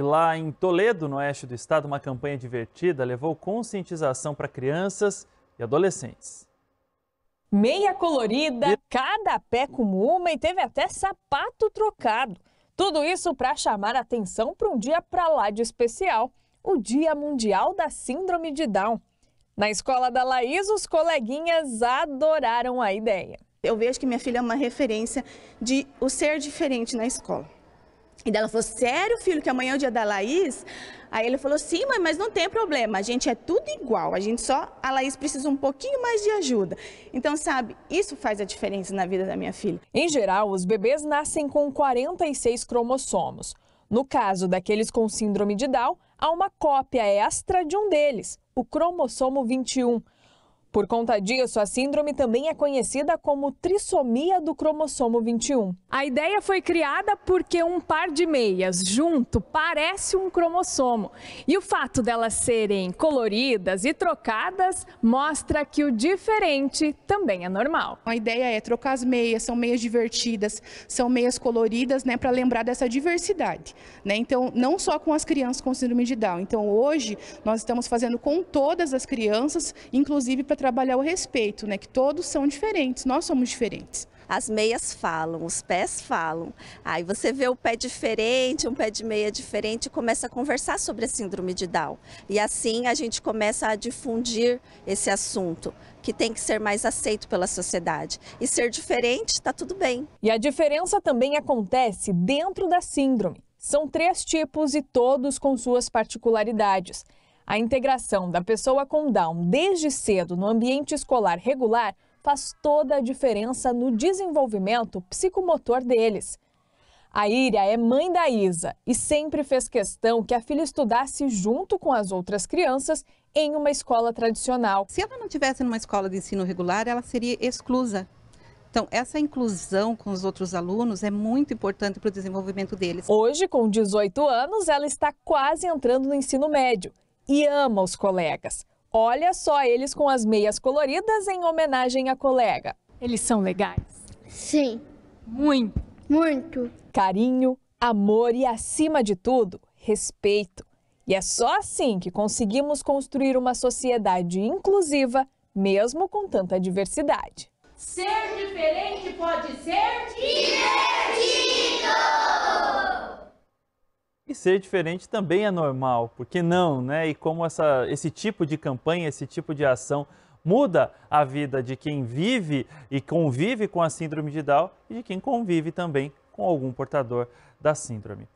Lá em Toledo, no oeste do estado, uma campanha divertida levou conscientização para crianças e adolescentes. Meia colorida, cada pé com uma e teve até sapato trocado. Tudo isso para chamar atenção para um dia para lá de especial, o Dia Mundial da Síndrome de Down. Na escola da Laís, os coleguinhas adoraram a ideia. Eu vejo que minha filha é uma referência de o ser diferente na escola. E dela falou: Sério, filho, que amanhã é o dia da Laís? Aí ele falou: Sim, mãe, mas não tem problema, a gente é tudo igual, a gente só. A Laís precisa um pouquinho mais de ajuda. Então, sabe, isso faz a diferença na vida da minha filha. Em geral, os bebês nascem com 46 cromossomos. No caso daqueles com síndrome de Down, há uma cópia extra de um deles, o cromossomo 21 por conta disso, a síndrome também é conhecida como trissomia do cromossomo 21. A ideia foi criada porque um par de meias junto parece um cromossomo. E o fato delas serem coloridas e trocadas mostra que o diferente também é normal. A ideia é trocar as meias, são meias divertidas, são meias coloridas, né, para lembrar dessa diversidade, né? Então, não só com as crianças com síndrome de Down. Então, hoje nós estamos fazendo com todas as crianças, inclusive para trabalhar o respeito, né? Que todos são diferentes, nós somos diferentes as meias falam, os pés falam. Aí você vê o pé diferente, um pé de meia diferente começa a conversar sobre a síndrome de Down. E assim a gente começa a difundir esse assunto, que tem que ser mais aceito pela sociedade. E ser diferente está tudo bem. E a diferença também acontece dentro da síndrome. São três tipos e todos com suas particularidades. A integração da pessoa com Down desde cedo no ambiente escolar regular faz toda a diferença no desenvolvimento psicomotor deles. A Íria é mãe da Isa e sempre fez questão que a filha estudasse junto com as outras crianças em uma escola tradicional. Se ela não tivesse numa escola de ensino regular, ela seria exclusa. Então, essa inclusão com os outros alunos é muito importante para o desenvolvimento deles. Hoje, com 18 anos, ela está quase entrando no ensino médio e ama os colegas. Olha só eles com as meias coloridas em homenagem à colega. Eles são legais? Sim. Muito. Muito. Carinho, amor e, acima de tudo, respeito. E é só assim que conseguimos construir uma sociedade inclusiva, mesmo com tanta diversidade. Ser diferente pode ser divertido! ser diferente também é normal, porque não, né? E como essa, esse tipo de campanha, esse tipo de ação muda a vida de quem vive e convive com a síndrome de Down e de quem convive também com algum portador da síndrome.